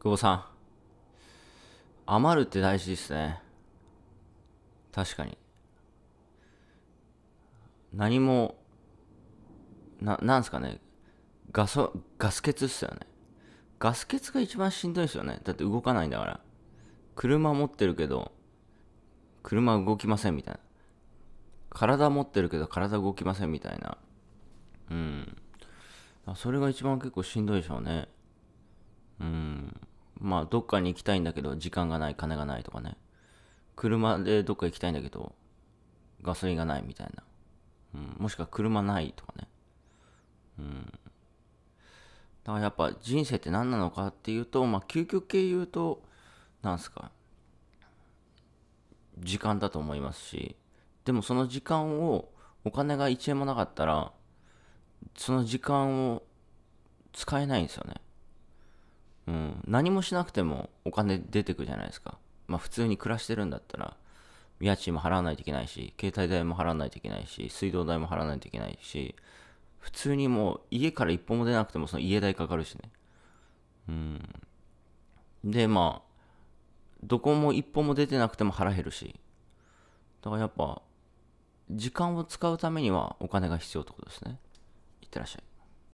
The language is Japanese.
久保さん。余るって大事ですね。確かに。何も、な、なんすかね。ガソ、ガス欠っすよね。ガス欠が一番しんどいですよね。だって動かないんだから。車持ってるけど、車動きませんみたいな。体持ってるけど体動きませんみたいな。うん。それが一番結構しんどいでしょうね。まあ、どっかに行きたいんだけど、時間がない、金がないとかね。車でどっか行きたいんだけど、ガソリンがないみたいな。うん、もしくは車ないとかね。うん。だからやっぱ人生って何なのかっていうと、まあ、究極系言うと、なんすか。時間だと思いますし、でもその時間を、お金が1円もなかったら、その時間を使えないんですよね。何もしなくてもお金出てくじゃないですか。まあ普通に暮らしてるんだったら、家賃も払わないといけないし、携帯代も払わないといけないし、水道代も払わないといけないし、普通にもう家から一歩も出なくてもその家代かかるしね。うん。で、まあ、どこも一歩も出てなくても腹減るし。だからやっぱ、時間を使うためにはお金が必要ってことですね。いってらっしゃい。